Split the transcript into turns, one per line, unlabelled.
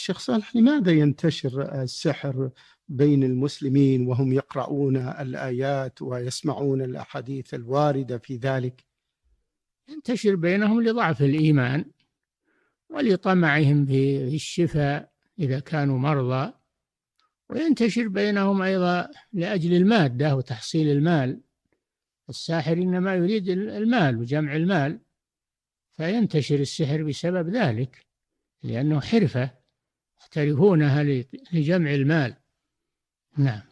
الشيخ صالح لماذا ينتشر السحر بين المسلمين وهم يقرؤون الآيات ويسمعون الأحاديث الواردة في ذلك
ينتشر بينهم لضعف الإيمان ولطمعهم في الشفاء إذا كانوا مرضى وينتشر بينهم أيضا لأجل المادة وتحصيل المال الساحر إنما يريد المال وجمع المال فينتشر السحر بسبب ذلك لأنه حرفة يحترفونها لجمع المال نعم